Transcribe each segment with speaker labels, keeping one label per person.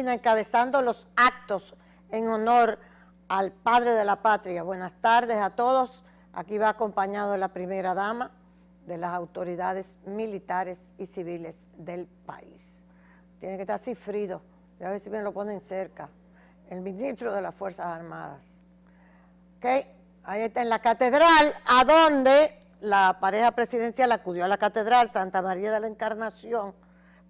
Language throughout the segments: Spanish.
Speaker 1: encabezando los actos en honor al padre de la patria. Buenas tardes a todos. Aquí va acompañado de la primera dama de las autoridades militares y civiles del país. Tiene que estar cifrido, ya a ver si me lo ponen cerca. El ministro de las Fuerzas Armadas. ¿Ok? Ahí está en la catedral, a donde la pareja presidencial acudió a la catedral Santa María de la Encarnación,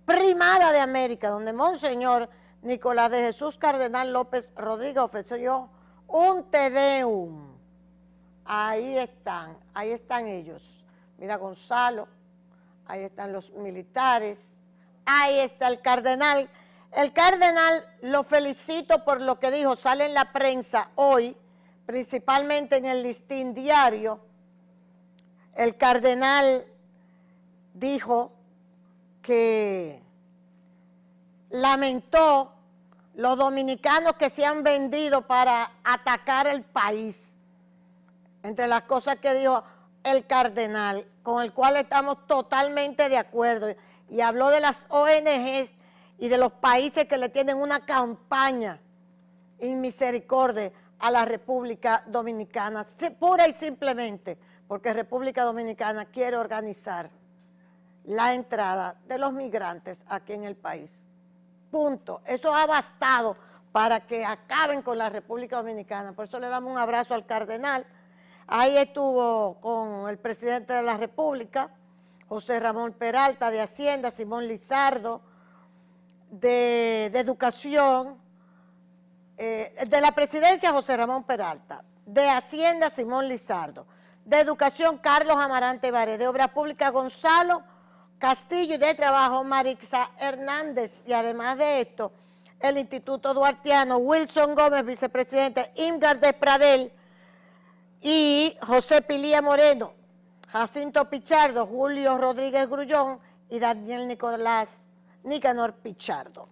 Speaker 1: primada de América, donde Monseñor Nicolás de Jesús Cardenal López Rodríguez ofreció un Tedeum. Ahí están, ahí están ellos. Mira Gonzalo, ahí están los militares, ahí está el cardenal. El cardenal lo felicito por lo que dijo, sale en la prensa hoy, principalmente en el listín diario. El cardenal dijo que lamentó los dominicanos que se han vendido para atacar el país, entre las cosas que dijo el cardenal, con el cual estamos totalmente de acuerdo, y habló de las ONGs y de los países que le tienen una campaña en misericordia a la República Dominicana, pura y simplemente, porque República Dominicana quiere organizar la entrada de los migrantes aquí en el país. Eso ha bastado para que acaben con la República Dominicana. Por eso le damos un abrazo al cardenal. Ahí estuvo con el presidente de la República, José Ramón Peralta de Hacienda, Simón Lizardo de, Educación, eh, de la presidencia José Ramón Peralta, de Hacienda Simón Lizardo, de Educación Carlos Amarante Vare, de Obras Públicas Gonzalo Castillo y de Trabajo Marixa Hernández. Y además de esto, el Instituto Duartiano, Wilson Gómez, vicepresidente, Ingar de Pradel y José Pilía Moreno, Jacinto Pichardo, Julio Rodríguez Grullón y Daniel Nicolás Nicanor Pichardo.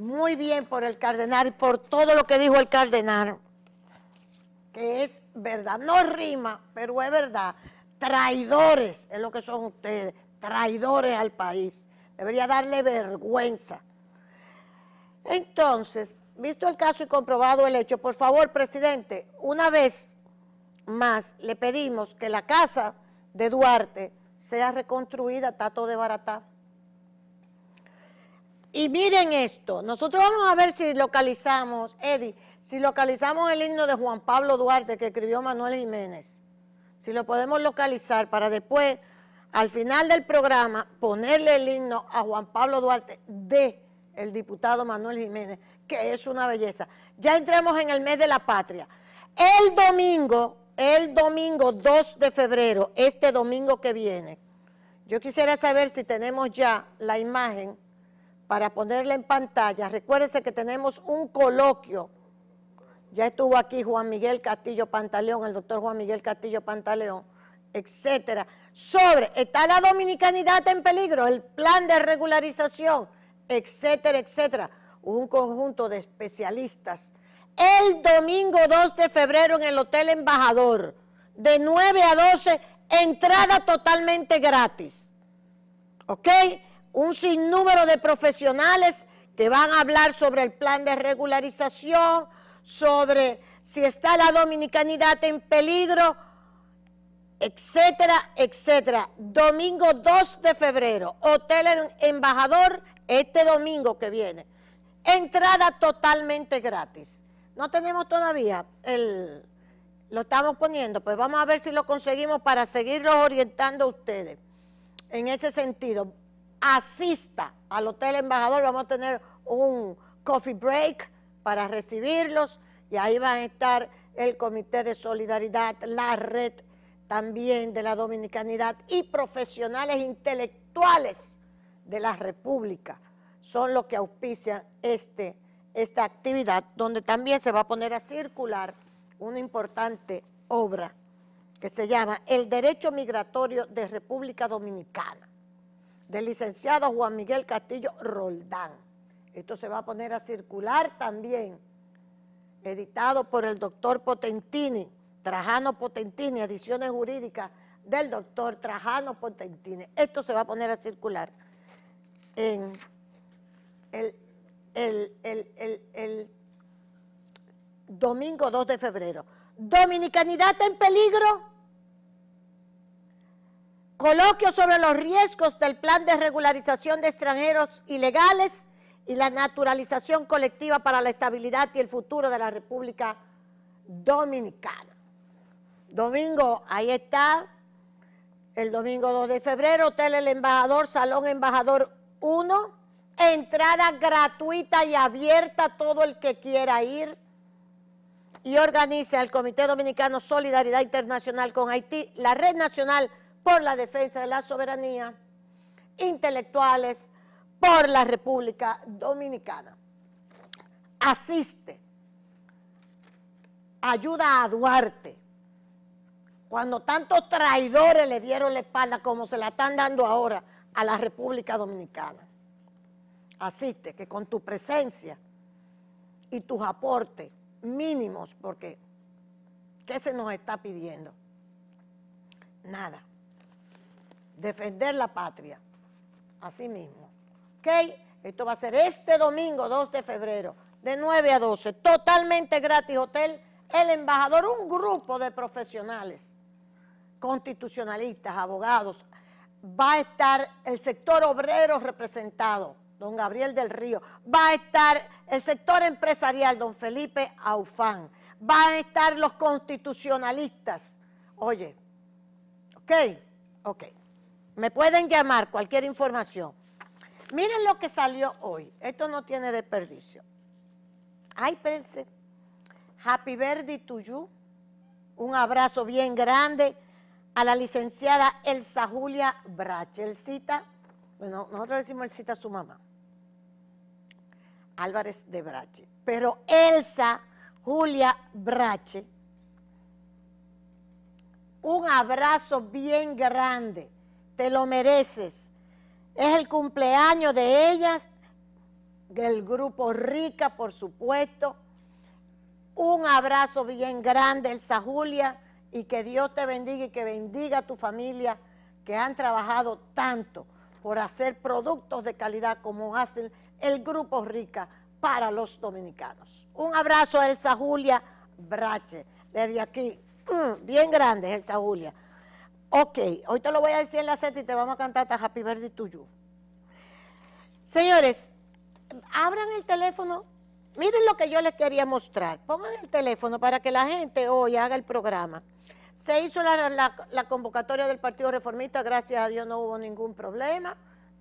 Speaker 1: Muy bien por el cardenal y por todo lo que dijo el cardenal, que es verdad, no rima, pero es verdad. Traidores es lo que son ustedes, traidores al país. Debería darle vergüenza. Entonces, visto el caso y comprobado el hecho, por favor, presidente, una vez más le pedimos que la casa de Duarte sea reconstruida, tato de barata. Y miren esto, nosotros vamos a ver si localizamos, Eddie, si localizamos el himno de Juan Pablo Duarte que escribió Manuel Jiménez, si lo podemos localizar para después al final del programa ponerle el himno a Juan Pablo Duarte de el diputado Manuel Jiménez, que es una belleza. Ya entremos en el mes de la patria. El domingo, el domingo 2 de febrero, este domingo que viene, yo quisiera saber si tenemos ya la imagen para ponerla en pantalla. Recuérdense que tenemos un coloquio. Ya estuvo aquí Juan Miguel Castillo Pantaleón, el doctor Juan Miguel Castillo Pantaleón, etcétera sobre está la dominicanidad en peligro, el plan de regularización, etcétera, etcétera. Un conjunto de especialistas. El domingo 2 de febrero en el Hotel Embajador, de 9 a 12, entrada totalmente gratis. ¿Ok? Un sinnúmero de profesionales que van a hablar sobre el plan de regularización, sobre si está la dominicanidad en peligro, etcétera, etcétera. Domingo 2 de febrero, Hotel Embajador, este domingo que viene. Entrada totalmente gratis. No tenemos todavía el... Lo estamos poniendo, pues vamos a ver si lo conseguimos para seguirlos orientando a ustedes. En ese sentido, asista al Hotel Embajador, vamos a tener un coffee break para recibirlos y ahí va a estar el Comité de Solidaridad, la Red también de la dominicanidad y profesionales intelectuales de la República son los que auspician este, esta actividad, donde también se va a poner a circular una importante obra que se llama El Derecho Migratorio de República Dominicana, del licenciado Juan Miguel Castillo Roldán. Esto se va a poner a circular también, editado por el doctor Potentini, Trajano Potentini, ediciones jurídicas del doctor Trajano Potentini. Esto se va a poner a circular el, el domingo 2 de febrero. Dominicanidad en peligro. Coloquio sobre los riesgos del plan de regularización de extranjeros ilegales y la naturalización colectiva para la estabilidad y el futuro de la República Dominicana. Domingo, ahí está. El domingo 2 de febrero, Hotel El Embajador, Salón Embajador 1. Entrada gratuita y abierta a todo el que quiera ir. Y organice el Comité Dominicano Solidaridad Internacional con Haití, la Red Nacional por la Defensa de la Soberanía, intelectuales por la República Dominicana. Asiste. Ayuda a Duarte cuando tantos traidores le dieron la espalda como se la están dando ahora a la República Dominicana. Asiste que con tu presencia y tus aportes mínimos, porque ¿qué se nos está pidiendo? Nada. Defender la patria, así mismo. ¿Ok? Esto va a ser este domingo 2 de febrero, de 9 a 12, totalmente gratis, Hotel El Embajador, un grupo de profesionales constitucionalistas, abogados, va a estar el sector obrero representado, don Gabriel del Río, va a estar el sector empresarial, don Felipe Aufán, van a estar los constitucionalistas. Oye, ok, ok, me pueden llamar cualquier información. Miren lo que salió hoy, esto no tiene desperdicio. Ay, Happy birthday to you. un abrazo bien grande a la licenciada Elsa Julia cita, bueno, nosotros decimos cita a su mamá, Álvarez de Brache, pero Elsa Julia Brache, un abrazo bien grande, te lo mereces. Es el cumpleaños de ellas, del grupo Rica, por supuesto. Un abrazo bien grande, Elsa Julia y que Dios te bendiga y que bendiga a tu familia que han trabajado tanto por hacer productos de calidad como hacen el Grupo Rica para los dominicanos. Un abrazo a Elsa Julia Brache, desde aquí, mm, bien grande Elsa Julia. Ok, hoy te lo voy a decir en la seta y te vamos a cantar hasta Happy Birthday to you. Señores, abran el teléfono, miren lo que yo les quería mostrar, pongan el teléfono para que la gente hoy haga el programa se hizo la, convocatoria del Partido Reformista, gracias a Dios no hubo ningún problema,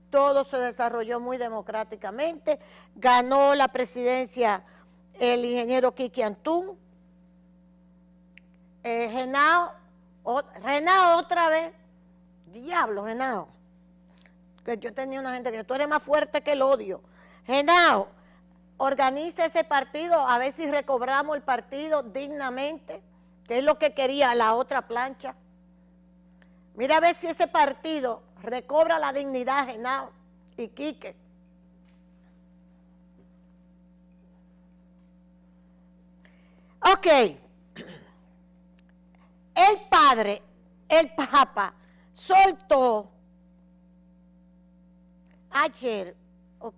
Speaker 1: todo se desarrolló muy democráticamente, ganó la presidencia el ingeniero Kiki Antún, eh, Genao, otra vez, diablo Genao, que yo tenía una gente que tú eres más fuerte que el odio, Genao, organiza ese partido, a ver si recobramos el partido dignamente, ¿Qué es lo que quería la otra plancha? Mira a ver si ese partido recobra la dignidad, Genao y Quique. Ok. El padre, el papa, soltó ayer,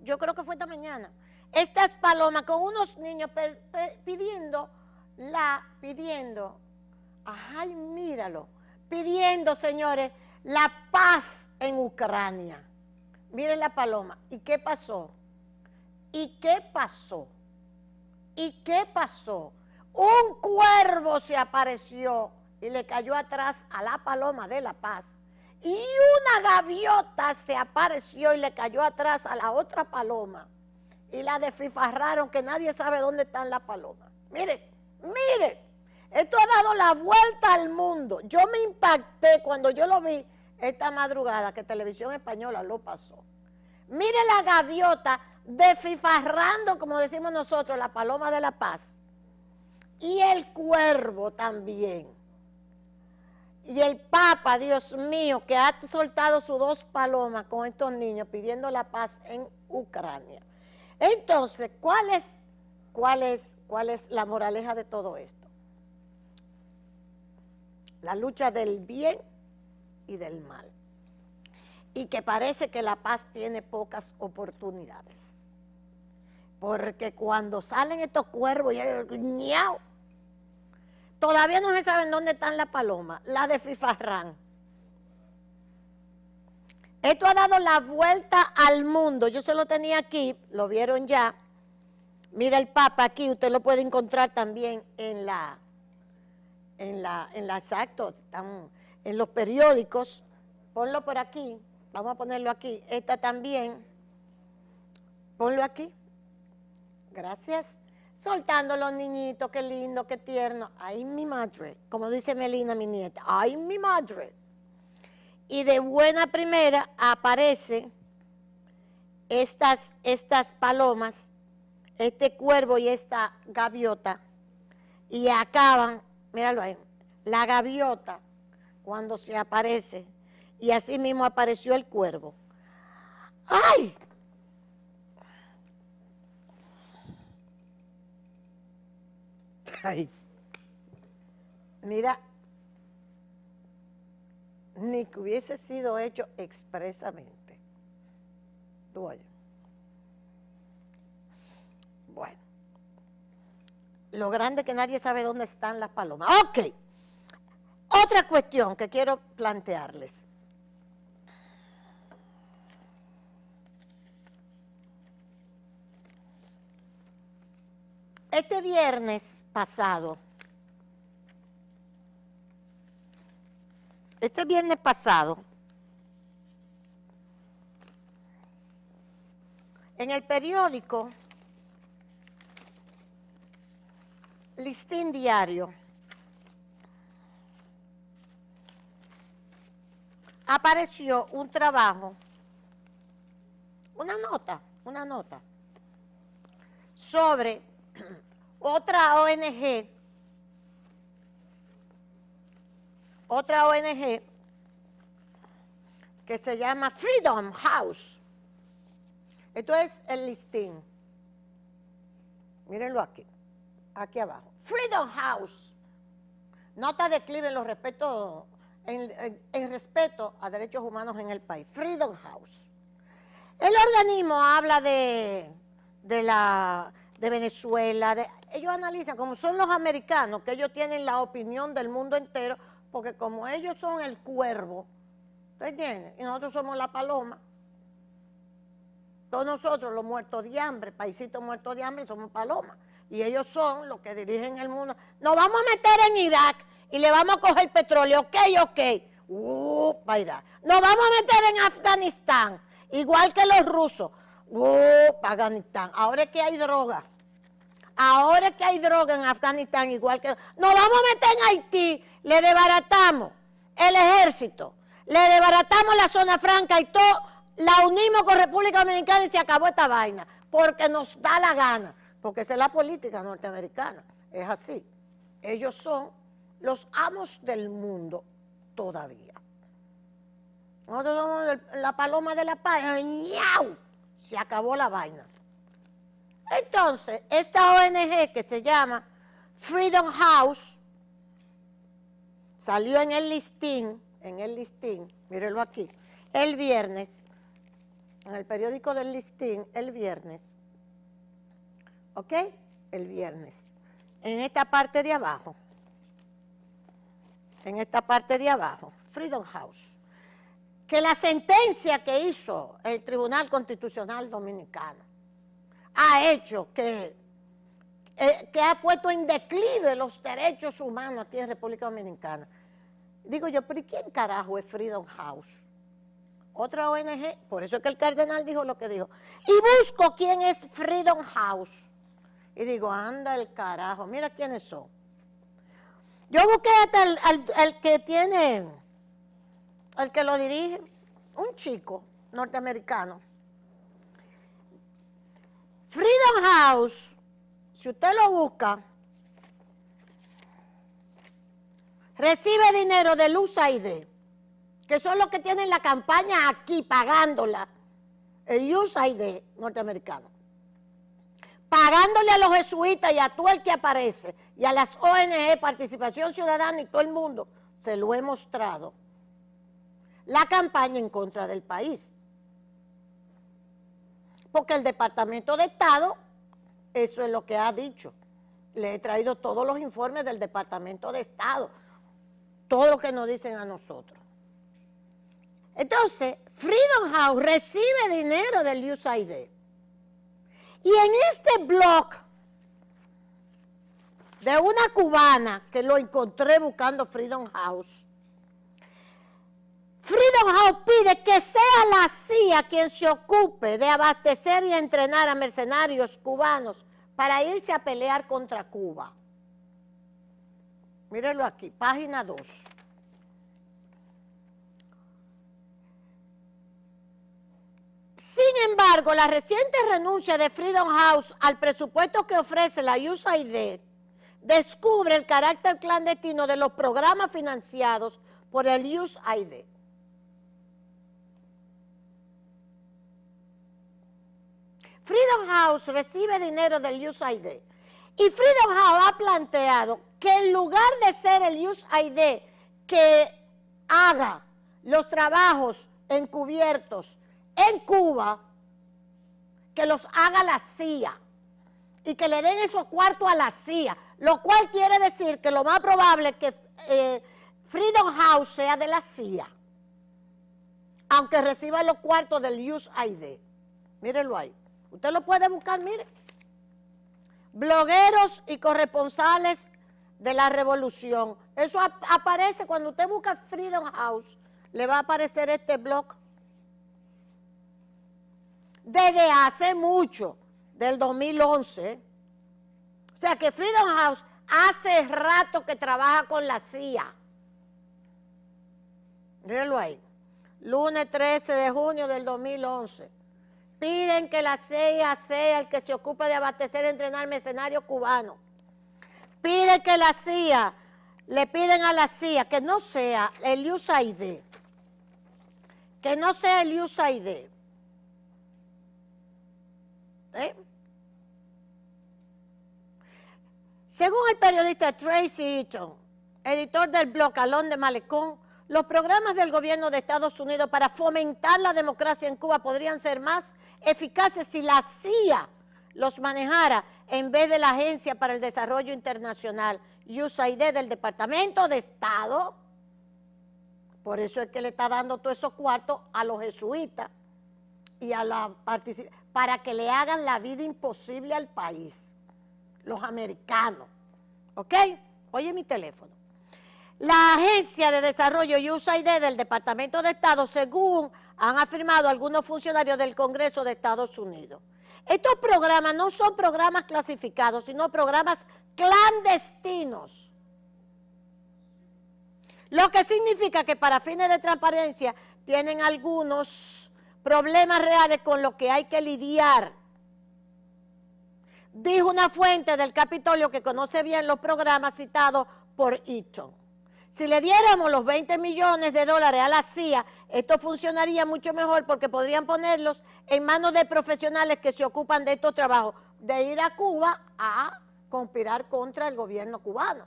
Speaker 1: yo creo que fue esta mañana, estas palomas con unos niños pidiendo la, pidiendo Ay, míralo, pidiendo, señores, la paz en Ucrania. Miren la paloma. ¿Y qué pasó? ¿Y qué pasó? ¿Y qué pasó? Un cuervo se apareció y le cayó atrás a la paloma de la paz. Y una gaviota se apareció y le cayó atrás a la otra paloma. Y la desfifarraron que nadie sabe dónde está la paloma Miren, miren. Esto ha dado la vuelta al mundo. Yo me impacté cuando yo lo vi esta madrugada que Televisión Española lo pasó. Mire la gaviota desfifarrando, como decimos nosotros, la paloma de la paz. Y el cuervo también. Y el Papa, Dios mío, que ha soltado sus dos palomas con estos niños pidiendo la paz en Ucrania. Entonces, ¿cuál es, cuál es, cuál es la moraleja de todo esto? la lucha del bien y del mal. Y que parece que la paz tiene pocas oportunidades. Porque cuando salen estos cuervos, ¡ñau! todavía no se saben dónde están las palomas, la de Fifarrán. Esto ha dado la vuelta al mundo. Yo se lo tenía aquí, lo vieron ya. Mira el Papa aquí, usted lo puede encontrar también en la, en, la, en las actos, en los periódicos, ponlo por aquí, vamos a ponerlo aquí, esta también, ponlo aquí, gracias, soltando los niñitos, qué lindo, qué tierno, ay mi madre, como dice Melina, mi nieta, ay mi madre, y de buena primera aparece estas, estas palomas, este cuervo y esta gaviota, y acaban míralo ahí, la gaviota cuando se aparece, y así mismo apareció el cuervo. ¡Ay! ¡Ay! Mira, ni que hubiese sido hecho expresamente. Tú oye. Bueno lo grande que nadie sabe dónde están las palomas. Ok, otra cuestión que quiero plantearles. Este viernes pasado, este viernes pasado, en el periódico Listín diario. Apareció un trabajo, una nota, una nota, sobre otra ONG, otra ONG que se llama Freedom House. Esto es el listín. Mírenlo aquí aquí abajo. Freedom House. Nota declive en los en, respeto a derechos humanos en el país. Freedom House. El organismo habla de, Venezuela, ellos analizan, como son los americanos, que ellos tienen la opinión del mundo entero, porque como ellos son el cuervo, ¿tú entiendes? Y nosotros somos la paloma. Todos nosotros, los muertos de hambre, paisitos muertos de hambre, somos palomas y ellos son los que dirigen el mundo. Nos vamos a meter en Irak y le vamos a coger petróleo, ok, ok. Uh, Nos vamos a meter en Afganistán, igual que los rusos. Uh, Afganistán. Ahora es que hay droga. Ahora es que hay droga en Afganistán, igual que... Nos vamos a meter en Haití, le debaratamos el ejército, le debaratamos la zona franca y todo, la unimos con República Dominicana y se acabó esta vaina, porque nos da la gana porque esa es la política norteamericana, es así. Ellos son los amos del mundo todavía. Nosotros somos la paloma de la paz, ¡ñau! Se acabó la vaina. Entonces, esta ONG que se llama Freedom House salió en el listín, en el listín, mírenlo aquí, el viernes, en el periódico del listín, el viernes, ¿ok? El viernes. En esta parte de abajo, en esta parte de abajo, Freedom House, que la sentencia que hizo el Tribunal Constitucional Dominicano ha hecho que, eh, que ha puesto en declive los derechos humanos aquí en República Dominicana. Digo yo, pero ¿y quién carajo es Freedom House? Otra ONG, por eso es que el cardenal dijo lo que dijo. Y busco quién es Freedom House. Y digo, anda el carajo, mira quiénes son. Yo busqué hasta el, al, que tiene, al que lo dirige, un chico norteamericano. Freedom House, si usted lo busca, recibe dinero de USAID, que son los que tienen la campaña aquí pagándola, el USAID norteamericano pagándole a los jesuitas y a todo el que aparece, y a las ONG, Participación Ciudadana y todo el mundo, se lo he mostrado, la campaña en contra del país. Porque el Departamento de Estado, eso es lo que ha dicho. Le he traído todos los informes del Departamento de Estado, todo lo que nos dicen a nosotros. Entonces, Freedom House recibe dinero del USAID y en este blog de una cubana que lo encontré buscando Freedom House, Freedom House pide que sea la CIA quien se ocupe de abastecer y entrenar a mercenarios cubanos para irse a pelear contra Cuba. Mírenlo aquí, página 2. Sin embargo, la reciente renuncia de Freedom House al presupuesto que ofrece la USAID descubre el carácter clandestino de los programas financiados por el USAID. Freedom House recibe dinero del USAID y Freedom House ha planteado que en lugar de ser el USAID que haga los trabajos encubiertos en Cuba que los haga la CIA y que le den esos cuartos a la CIA, lo cual quiere decir que lo más probable es que eh, Freedom House sea de la CIA, aunque reciba los cuartos del USAID. Mírenlo ahí. Usted lo puede buscar, mire. Blogueros y corresponsales de la revolución. Eso aparece cuando usted busca Freedom House, le va a aparecer este blog desde hace mucho, del 2011. O sea que Freedom House hace rato que trabaja con la CIA. Míralo ahí. Lunes 13 de junio del 2011. Piden que la CIA sea el que se ocupe de abastecer y entrenar mercenarios cubanos. Piden que la CIA, le piden a la CIA que no sea el USAID, que no sea el USAID, ¿Eh? Según el periodista Tracy Eaton, editor del blog Alón de Malecón, los programas del gobierno de Estados Unidos para fomentar la democracia en Cuba podrían ser más eficaces si la CIA los manejara en vez de la Agencia para el Desarrollo Internacional, USAID del Departamento de Estado. Por eso es que le está dando todos esos cuartos a los jesuitas y a la participación para que le hagan la vida imposible al país, los americanos. ¿Ok? Oye mi teléfono. La Agencia de Desarrollo USAID del Departamento de Estado, según han afirmado algunos funcionarios del Congreso de Estados Unidos, estos programas no son programas clasificados, sino programas clandestinos. Lo que significa que para fines de transparencia tienen algunos problemas reales con los que hay que lidiar. Dijo una fuente del Capitolio que conoce bien los programas citados por Eaton. Si le diéramos los 20 millones de dólares a la CIA, esto funcionaría mucho mejor porque podrían ponerlos en manos de profesionales que se ocupan de estos trabajos, de ir a Cuba a conspirar contra el gobierno cubano.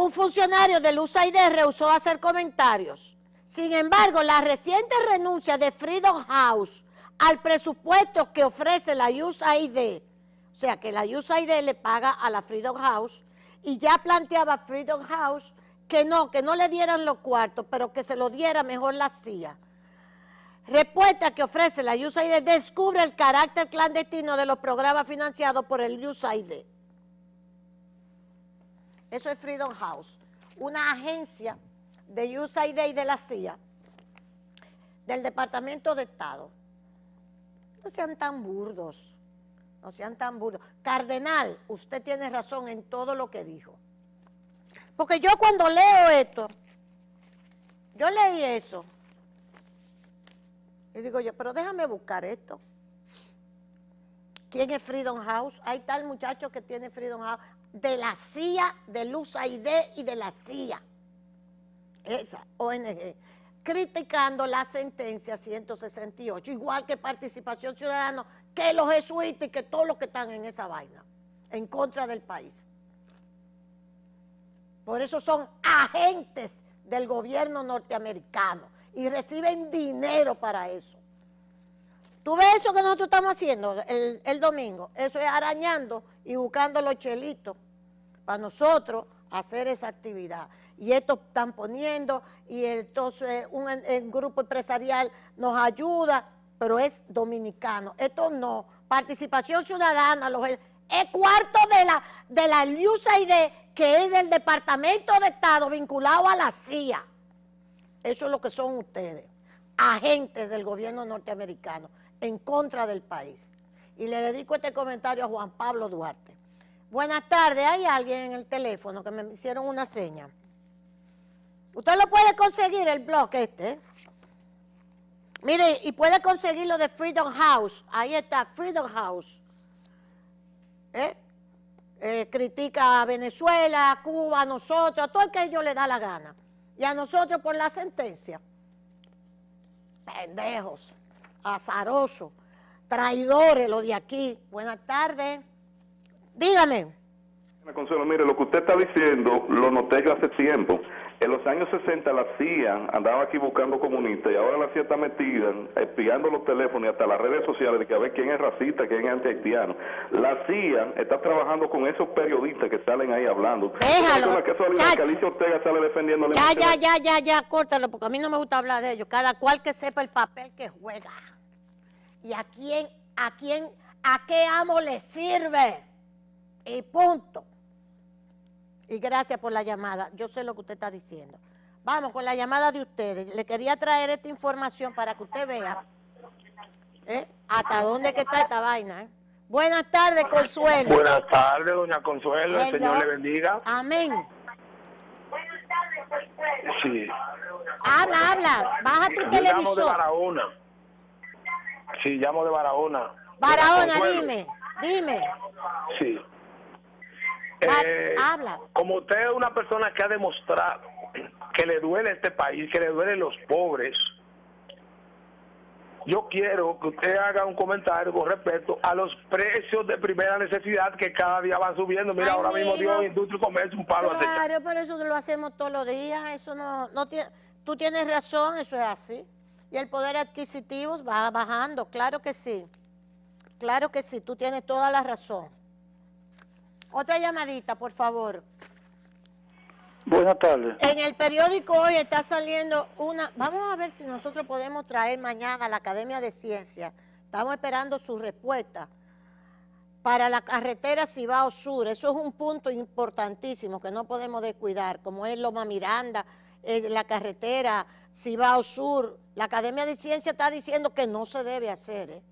Speaker 1: un funcionario del USAID rehusó hacer comentarios. Sin embargo, la reciente renuncia de Freedom House al presupuesto que ofrece la USAID, o sea que la USAID le paga a la Freedom House, y ya planteaba Freedom House que no, que no le dieran los cuartos, pero que se lo diera mejor la CIA. Respuesta que ofrece la USAID descubre el carácter clandestino de los programas financiados por el USAID. Eso es Freedom House, una agencia de USAID y de la CIA, del Departamento de Estado. No sean tan burdos, no sean tan burdos. Cardenal, usted tiene razón en todo lo que dijo. Porque yo cuando leo esto, yo leí eso, y digo yo, pero déjame buscar esto. ¿Quién es Freedom House? Hay tal muchacho que tiene Freedom House. De la CIA, de Luz y de la CIA. Esa ONG. Criticando la sentencia 168. Igual que Participación Ciudadana, que los jesuitas y que todos los que están en esa vaina. En contra del país. Por eso son agentes del gobierno norteamericano y reciben dinero para eso. Tú ves eso que nosotros estamos haciendo el, domingo. Eso es arañando y buscando los chelitos para nosotros hacer esa actividad. Y esto están poniendo, y entonces un, grupo empresarial nos ayuda, pero es dominicano. Esto no. Participación ciudadana, los, es cuarto de la, de la USAID, que es del Departamento de Estado, vinculado a la CIA. Eso es lo que son ustedes, agentes del gobierno norteamericano en contra del país. Y le dedico este comentario a Juan Pablo Duarte. Buenas tardes, hay alguien en el teléfono que me hicieron una seña. Usted lo puede conseguir, el blog este. Mire, y puede conseguirlo de Freedom House. Ahí está, Freedom House. ¿Eh? eh critica a Venezuela, a Cuba, a nosotros, a todo el que ellos le da la gana. Y a nosotros por la sentencia. Pendejos azaroso, traidores los de aquí. Buenas tardes. Dígame. Consuelo, mire, lo que usted está diciendo lo noté hace tiempo. En los años 60 la CIA andaba aquí buscando comunistas y ahora la CIA está metida espiando los teléfonos y hasta las redes sociales de que a ver quién es racista, quién es antihaitiano. La CIA está trabajando con esos periodistas que salen ahí hablando. Déjalo. que Alicia Ortega sale defendiendo Ya, ya, ya, ya, ya, córtalo porque a mí no me gusta hablar de ellos. Cada cual que sepa el papel que juega y a quién, a quién, a qué amo le sirve. Y punto. Y gracias por la llamada. Yo sé lo que usted está diciendo. Vamos con la llamada de ustedes. Le quería traer esta información para que usted vea ¿eh? hasta dónde que está esta vaina. ¿eh? Buenas tardes, Consuelo. Buenas tardes, doña Consuelo. El, Señor le bendiga. Amén. Buenas tardes, Consuelo. Sí. Habla, habla. Baja tu Yo televisor. Llamo de Barahona. Sí, llamo de Barahona. Barahona, dime. Dime. Sí. Ah, eh, como usted es una persona que ha demostrado que le duele este país, que le duelen los pobres, yo quiero que usted haga un comentario con respecto a los precios de primera necesidad que cada día van subiendo. Mira, ahora mismo Dios Industria Comercio un palo Claro, pero eso lo hacemos todos los días. Eso no, tiene, tú tienes razón, eso es así. Y el poder adquisitivo va bajando, claro que sí. Claro que sí, tú tienes toda la razón. Otra llamadita, por favor. Buenas tardes. En el periódico hoy está saliendo una... Vamos a ver si nosotros podemos traer mañana a la Academia de Ciencias. Estamos esperando su respuesta para la carretera Cibao Sur. Eso es un punto importantísimo que no podemos descuidar, como es Loma Miranda, la carretera Cibao Sur. La Academia de Ciencias está diciendo que no se debe hacer. ¿eh?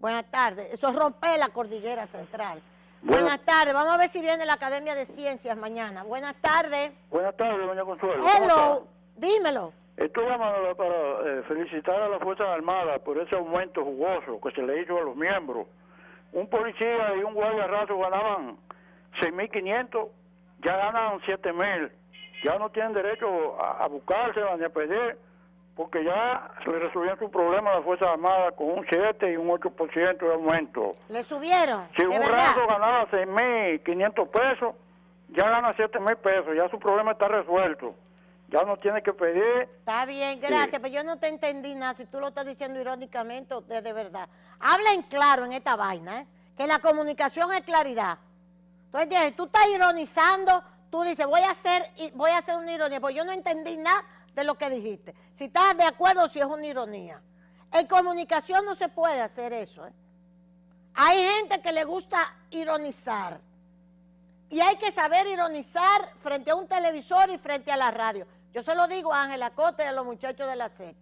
Speaker 1: Buenas tardes. Eso es romper la cordillera central. Buenas, tardes, vamos a ver si viene la Academia de Ciencias mañana. Buenas tardes. Buenas tardes, doña Consuelo. Hello, dímelo. Esto para eh, felicitar a las Fuerzas Armadas por ese aumento jugoso que se le hizo a los miembros. Un policía y un guardia raso ganaban 6.500, ya ganan 7.000. Ya no tienen derecho a, buscarse ni a perder porque ya le resolvían su problema a las Fuerzas Armadas con un 7 y un 8% de aumento. ¿Le subieron? Si un rato ganaba 6.500 pesos, ya gana 7.000 pesos, ya su problema está resuelto. Ya no tiene que pedir. Está bien, gracias, pero yo no te entendí nada, si tú lo estás diciendo irónicamente o de, verdad. Hablen claro en esta vaina, ¿eh? que la comunicación es claridad. Entonces, tú estás ironizando, tú dices, voy a hacer, voy a hacer una ironía, pues yo no entendí nada de lo que dijiste. Si estás de acuerdo si es una ironía. En comunicación no se puede hacer eso. ¿eh? Hay gente que le gusta ironizar. Y hay que saber ironizar frente a un televisor y frente a la radio. Yo se lo digo a Ángela Cote y a los muchachos de la Z.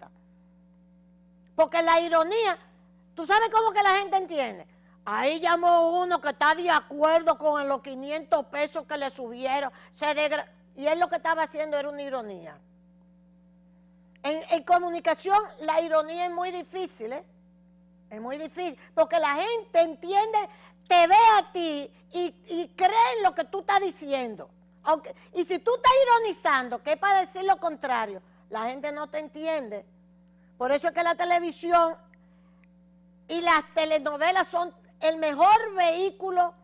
Speaker 1: Porque la ironía, ¿tú sabes cómo que la gente entiende? Ahí llamó uno que está de acuerdo con los 500 pesos que le subieron. y él lo que estaba haciendo era una ironía. En, comunicación la ironía es muy difícil, ¿eh? Es muy difícil, porque la gente entiende, te ve a ti y, cree en lo que tú estás diciendo. y si tú estás ironizando, que es para decir lo contrario, la gente no te entiende. Por eso es que la televisión y las telenovelas son el mejor vehículo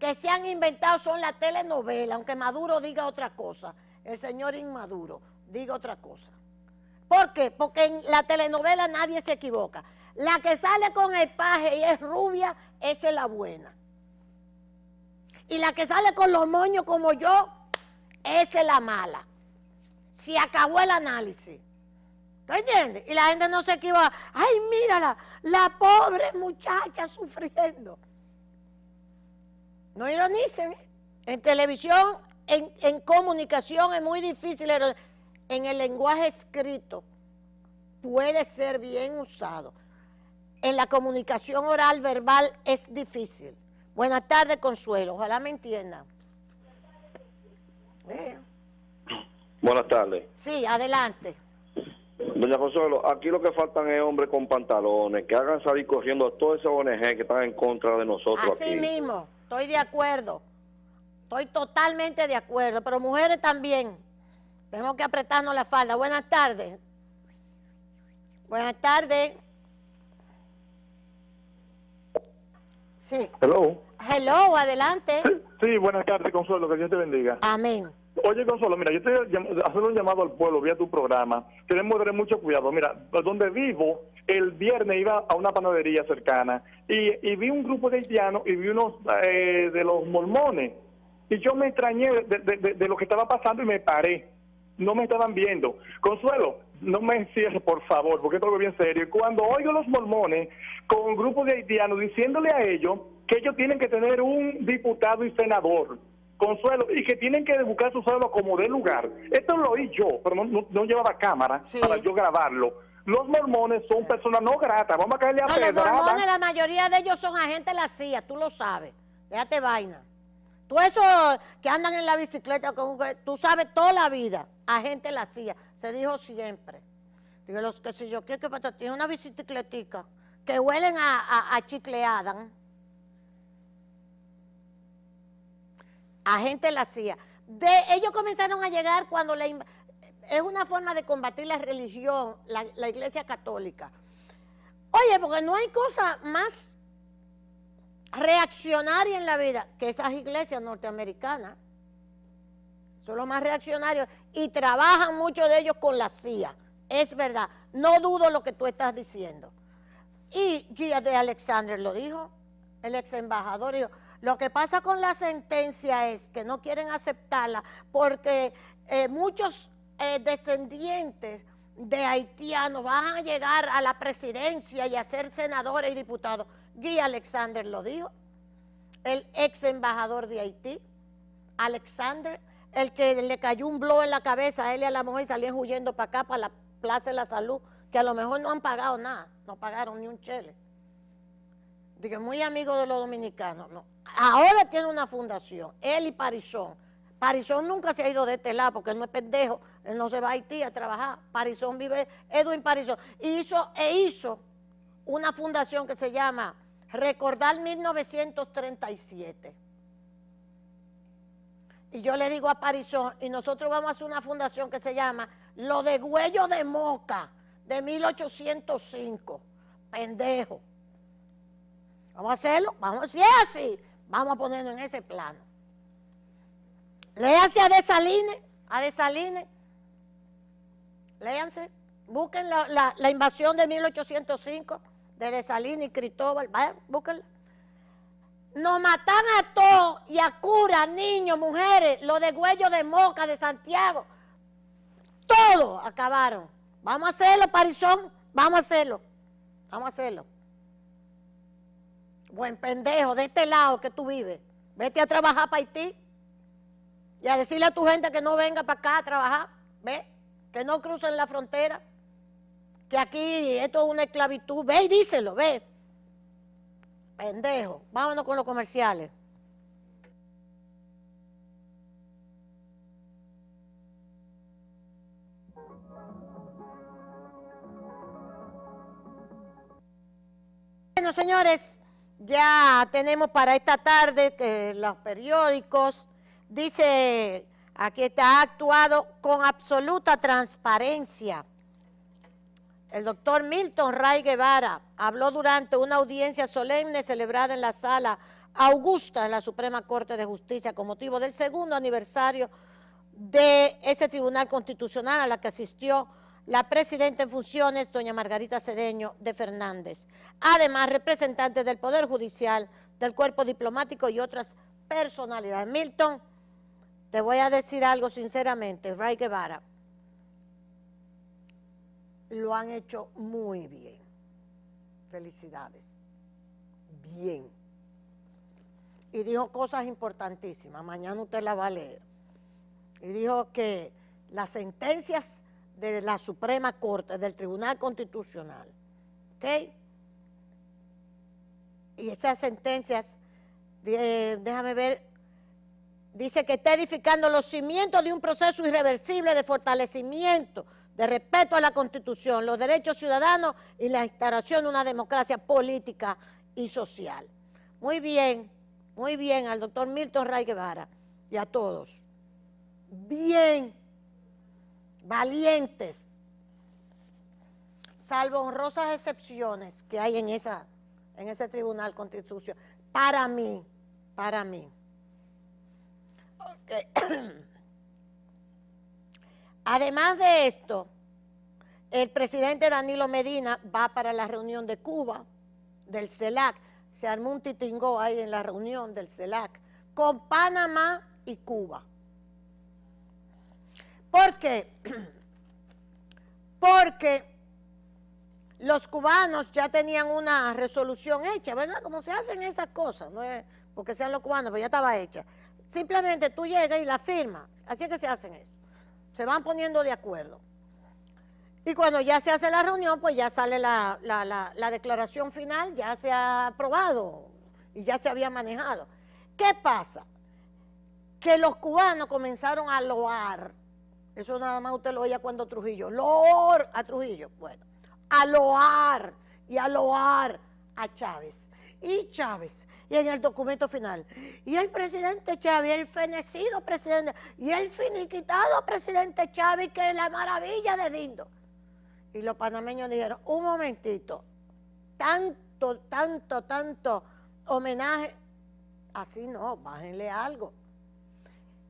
Speaker 1: que se han inventado, son las telenovelas, aunque Maduro diga otra cosa, el señor Inmaduro diga otra cosa. ¿Por qué? Porque en la telenovela nadie se equivoca. La que sale con el paje y es rubia, esa es la buena. Y la que sale con los moños como yo, esa es la mala. Se acabó el análisis. ¿Tú entiendes? Y la gente no se equivoca. Ay, mírala, la pobre muchacha sufriendo. No ironicen. ¿eh? En televisión, en, comunicación es muy difícil en el lenguaje escrito puede ser bien usado. En la comunicación oral verbal es difícil. Buenas tardes, Consuelo. Ojalá me entiendan. Eh. Buenas tardes. Sí, adelante. Doña Consuelo, aquí lo que faltan es hombres con pantalones, que hagan salir corriendo a todos esos ONG que están en contra de nosotros. Así mismo, estoy de acuerdo. Estoy totalmente de acuerdo, pero mujeres también. Tenemos que apretarnos la falda. Buenas tardes. Buenas tardes. Sí. Hello. Hello, adelante. Sí, buenas tardes, Consuelo, que Dios te bendiga. Amén. Oye, Consuelo, mira, yo estoy haciendo un llamado al pueblo vía tu programa. Tenemos que tener mucho cuidado. Mira, donde vivo, el viernes iba a una panadería cercana y, vi un grupo de haitianos y vi unos eh, de los mormones. Y yo me extrañé de lo que estaba pasando y me paré no me estaban viendo. Consuelo, no me encierres, por favor, porque es algo bien serio. Cuando oigo los mormones con un grupo de haitianos diciéndole a ellos que ellos tienen que tener un diputado y senador, Consuelo, y que tienen que buscar su sueldo como de lugar. Esto lo oí yo, pero no, llevaba cámara para yo grabarlo. Los mormones son personas no gratas, vamos a caerle a no, Los mormones, la mayoría de ellos son agentes de la CIA, tú lo sabes. Déjate vaina. Tú eso que andan en la bicicleta, tú sabes toda la vida, a gente la hacía, se dijo siempre. Digo, los que si yo quiero que tiene una bicicletica, que huelen a, a, a gente la hacía. De, ellos comenzaron a llegar cuando la, es una forma de combatir la religión, la iglesia católica. Oye, porque no hay cosa más reaccionaria en la vida, que esas iglesias norteamericanas son los más reaccionarios y trabajan muchos de ellos con la CIA. Es verdad, no dudo lo que tú estás diciendo. Y Guía de Alexander lo dijo, el ex embajador lo que pasa con la sentencia es que no quieren aceptarla porque eh, muchos eh, descendientes de haitianos van a llegar a la presidencia y a ser senadores y diputados. Guy Alexander lo dijo, el ex embajador de Haití, Alexander, el que le cayó un blow en la cabeza a él y a la mujer y salían huyendo para acá, para la Plaza de la Salud, que a lo mejor no han pagado nada, no pagaron ni un chele. Digo, muy amigo de los dominicanos, no. Ahora tiene una fundación, él y Parizón. Parizón nunca se ha ido de este lado porque él no es pendejo, él no se va a Haití a trabajar. Parizón vive, Edwin Parizón. hizo, e hizo una fundación que se llama recordar 1937. Y yo le digo a Parizón, y nosotros vamos a hacer una fundación que se llama Lo de Güello de Moca, de 1805. Pendejo. Vamos a hacerlo, vamos, si es así, vamos a ponerlo en ese plano. Léanse a desaline a desaline léanse, busquen la invasión de 1805 de Salinas y Cristóbal, vaya, Nos matan a todos y a curas, niños, mujeres, los de Huello de Moca, de Santiago. Todos acabaron. Vamos a hacerlo, Parizón. Vamos a hacerlo. Vamos a hacerlo. Buen pendejo, de este lado que tú vives. Vete a trabajar para Haití. Y a decirle a tu gente que no venga para acá a trabajar. ¿Ve? Que no crucen la frontera que aquí esto es una esclavitud, ve y díselo, ve. Pendejo, vámonos con los comerciales. Bueno, señores, ya tenemos para esta tarde que los periódicos. Dice, aquí está actuado con absoluta transparencia el doctor Milton Ray Guevara habló durante una audiencia solemne celebrada en la sala Augusta de la Suprema Corte de Justicia con motivo del segundo aniversario de ese tribunal constitucional a la que asistió la presidenta en funciones, doña Margarita Cedeño de Fernández. Además, representantes del Poder Judicial, del Cuerpo Diplomático y otras personalidades. Milton, te voy a decir algo sinceramente, Ray Guevara, lo han hecho muy bien. Felicidades. Bien. Y dijo cosas importantísimas. Mañana usted la va a leer. Y dijo que las sentencias de la Suprema Corte, del Tribunal Constitucional, ¿ok? Y esas sentencias, déjame ver, dice que está edificando los cimientos de un proceso irreversible de fortalecimiento de respeto a la Constitución, los derechos ciudadanos y la instauración de una democracia política y social. Muy bien, muy bien al doctor Milton Ray Guevara y a todos. Bien, valientes, salvo honrosas excepciones que hay en, esa, en ese tribunal constitucional. Para mí, para mí. Okay. Además de esto, el presidente Danilo Medina va para la reunión de Cuba, del CELAC. Se armó un titingó ahí en la reunión del CELAC, con Panamá y Cuba. ¿Por qué? Porque los cubanos ya tenían una resolución hecha, ¿verdad? Como se hacen esas cosas, no es eh, porque sean los cubanos, pero pues ya estaba hecha. Simplemente tú llegas y la firmas, así es que se hacen eso. Se van poniendo de acuerdo. Y cuando ya se hace la reunión, pues ya sale la, declaración final, ya se ha aprobado y ya se había manejado. ¿Qué pasa? Que los cubanos comenzaron a loar. Eso nada más usted lo oía cuando Trujillo. Loar a Trujillo. Bueno, a loar y a loar a Chávez y Chávez. Y en el documento final, y el presidente Chávez, el fenecido presidente, y el finiquitado presidente Chávez, que es la maravilla de Dindo. Y los panameños dijeron, un momentito, tanto, tanto, tanto homenaje, así no, bájenle algo.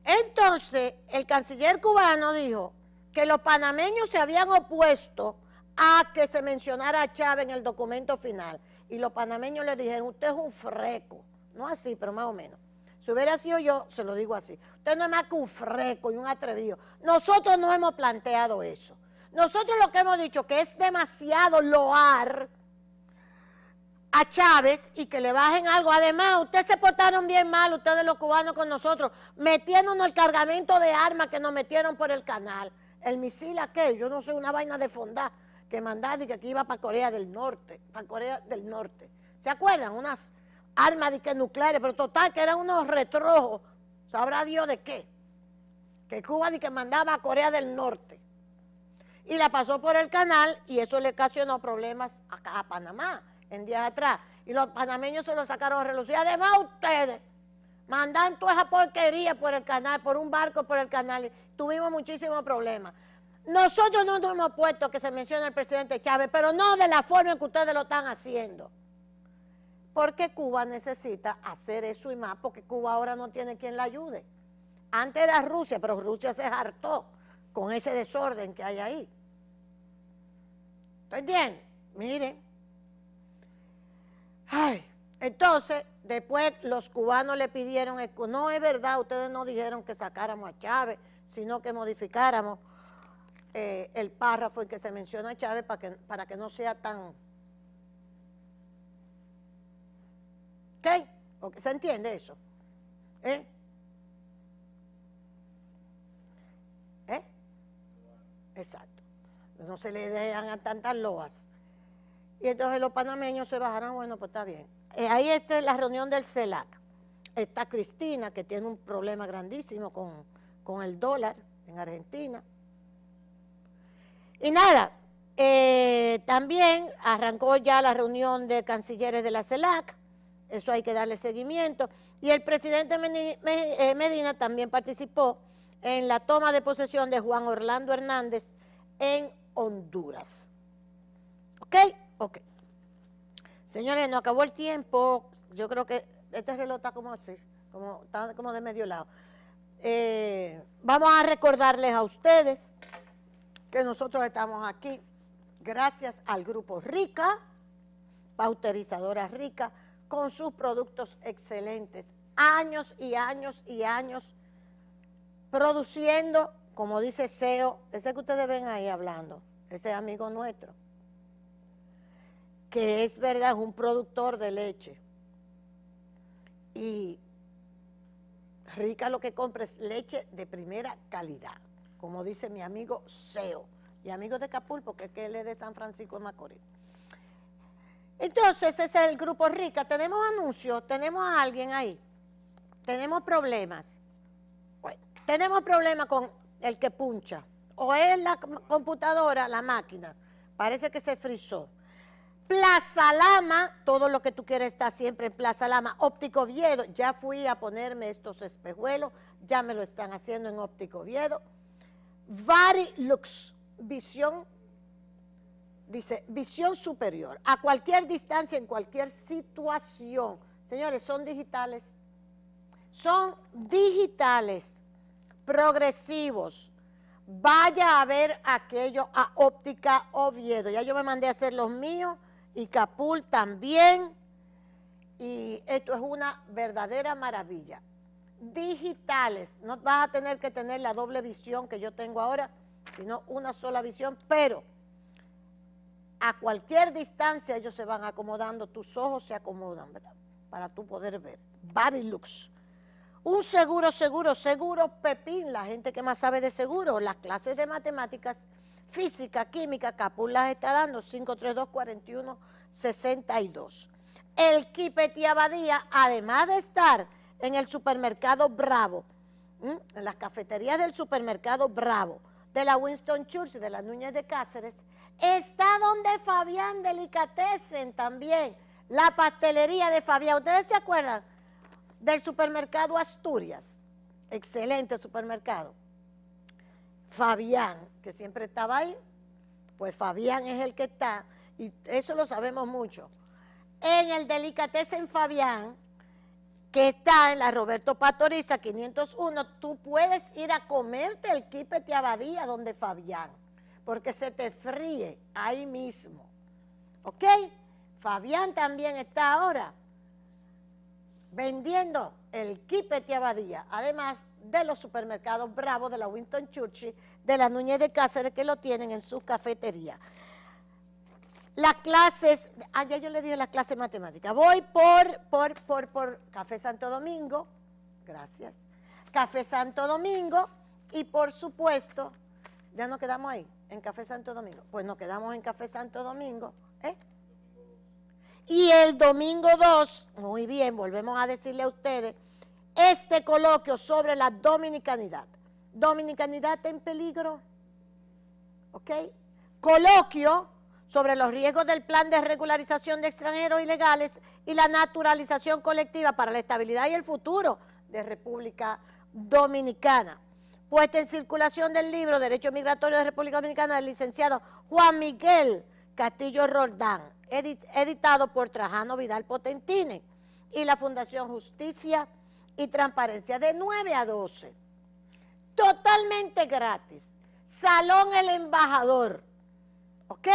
Speaker 1: Entonces, el canciller cubano dijo que los panameños se habían opuesto a que se mencionara a Chávez en el documento final y los panameños le dijeron, usted es un freco. No así, pero más o menos. Si hubiera sido yo, se lo digo así. Usted no es más que un freco y un atrevido. Nosotros no hemos planteado eso. Nosotros lo que hemos dicho que es demasiado loar a Chávez y que le bajen algo. Además, ustedes se portaron bien mal, ustedes los cubanos con nosotros, metiéndonos el cargamento de armas que nos metieron por el canal. El misil aquel, yo no soy una vaina de fondar que mandaba y que aquí iba para Corea del Norte, para Corea del Norte. ¿Se acuerdan? Unas armas de que nucleares, pero total que eran unos retrojos, sabrá Dios de qué, que Cuba de que mandaba a Corea del Norte. Y la pasó por el canal y eso le ocasionó problemas acá a Panamá en días atrás. Y los panameños se lo sacaron a relucir. Además ustedes mandan toda esa porquería por el canal, por un barco por el canal. Tuvimos muchísimos problemas. Nosotros no nos hemos puesto que se mencione al presidente Chávez, pero no de la forma en que ustedes lo están haciendo. Porque Cuba necesita hacer eso y más, porque Cuba ahora no tiene quien la ayude. Antes era Rusia, pero Rusia se hartó con ese desorden que hay ahí. ¿Están bien? Miren. Ay, entonces, después los cubanos le pidieron, no es verdad, ustedes no dijeron que sacáramos a Chávez, sino que modificáramos eh, el párrafo en que se menciona Chávez para que, para que no sea tan... ¿Ok? ¿Se entiende eso? ¿Eh? ¿Eh? Exacto. No se le dejan a tantas loas. Y entonces los panameños se bajarán, bueno, pues está bien. Eh, ahí está la reunión del CELAC. Está Cristina, que tiene un problema grandísimo con, con el dólar en Argentina. Y nada, eh, también arrancó ya la reunión de cancilleres de la CELAC, eso hay que darle seguimiento, y el presidente eh, Medina también participó en la toma de posesión de Juan Orlando Hernández en Honduras. ¿Ok? Ok. Señores, no acabó el tiempo, yo creo que este reloj está como así, como, está como de medio lado. Eh, vamos a recordarles a ustedes que nosotros estamos aquí gracias al Grupo Rica, pauterizadora Rica, con sus productos excelentes, años y años y años produciendo, como dice SEO, ese que ustedes ven ahí hablando, ese amigo nuestro, que es verdad, es un productor de leche. Y Rica lo que compra es leche de primera calidad como dice mi amigo Seo, y amigo de Capul, porque es que él es de San Francisco de Macorís. Entonces, ese es el grupo rica. Tenemos anuncios, tenemos a alguien ahí, tenemos problemas. tenemos problemas con el que puncha, o es la computadora, la máquina, parece que se frizó. Plaza Lama, todo lo que tú quieres está siempre en Plaza Lama. Óptico Viedo, ya fui a ponerme estos espejuelos, ya me lo están haciendo en Óptico Viedo. Varilux, visión, dice, visión superior, a cualquier distancia, en cualquier situación. Señores, son digitales. Son digitales, progresivos. Vaya a ver aquello a óptica Oviedo. Ya yo me mandé a hacer los míos y Capul también. Y esto es una verdadera maravilla digitales. No vas a tener que tener la doble visión que yo tengo ahora, sino una sola visión, pero a cualquier distancia ellos se van acomodando, tus ojos se acomodan, ¿verdad? Para tú poder ver. Body Un seguro, seguro, seguro, Pepín, la gente que más sabe de seguro las clases de matemáticas, física, química, Capul las está dando, 532-4162. El Kipeti Abadía, además de estar en el supermercado Bravo, en las cafeterías del supermercado Bravo, de la Winston Churchill, de las Núñez de Cáceres, está donde Fabián Delicatessen también, la pastelería de Fabián. ¿Ustedes se acuerdan del supermercado Asturias? Excelente supermercado. Fabián, que siempre estaba ahí, pues Fabián es el que está, y eso lo sabemos mucho. En el Delicatessen Fabián que está en la Roberto Patoriza 501, tú puedes ir a comerte el quipete abadía donde Fabián, porque se te fríe ahí mismo. ¿Ok? Fabián también está ahora vendiendo el quipete abadía, además de los supermercados Bravo, de la Winton Churchill, de la Núñez de Cáceres, que lo tienen en su cafetería las clases, ah, ya yo le dije las clases de matemáticas. Voy por, por, por, por Café Santo Domingo, gracias. Café Santo Domingo y por supuesto, ya nos quedamos ahí, en Café Santo Domingo. Pues nos quedamos en Café Santo Domingo, ¿eh? Y el domingo 2, muy bien, volvemos a decirle a ustedes, este coloquio sobre la dominicanidad. Dominicanidad en peligro, ¿ok? Coloquio sobre los riesgos del plan de regularización de extranjeros ilegales y la naturalización colectiva para la estabilidad y el futuro de República Dominicana. Puesta en circulación del libro Derecho Migratorio de República Dominicana del licenciado Juan Miguel Castillo Roldán, editado por Trajano Vidal Potentine y la Fundación Justicia y Transparencia, de 9 a 12, totalmente gratis, Salón El Embajador, ¿ok?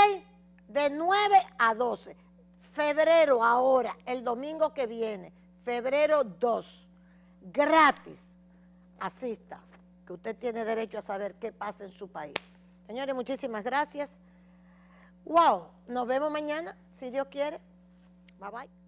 Speaker 1: de 9 a 12. Febrero ahora, el domingo que viene, febrero 2, gratis. Asista, que usted tiene derecho a saber qué pasa en su país. Señores, muchísimas gracias. Wow, nos vemos mañana, si Dios quiere. Bye bye.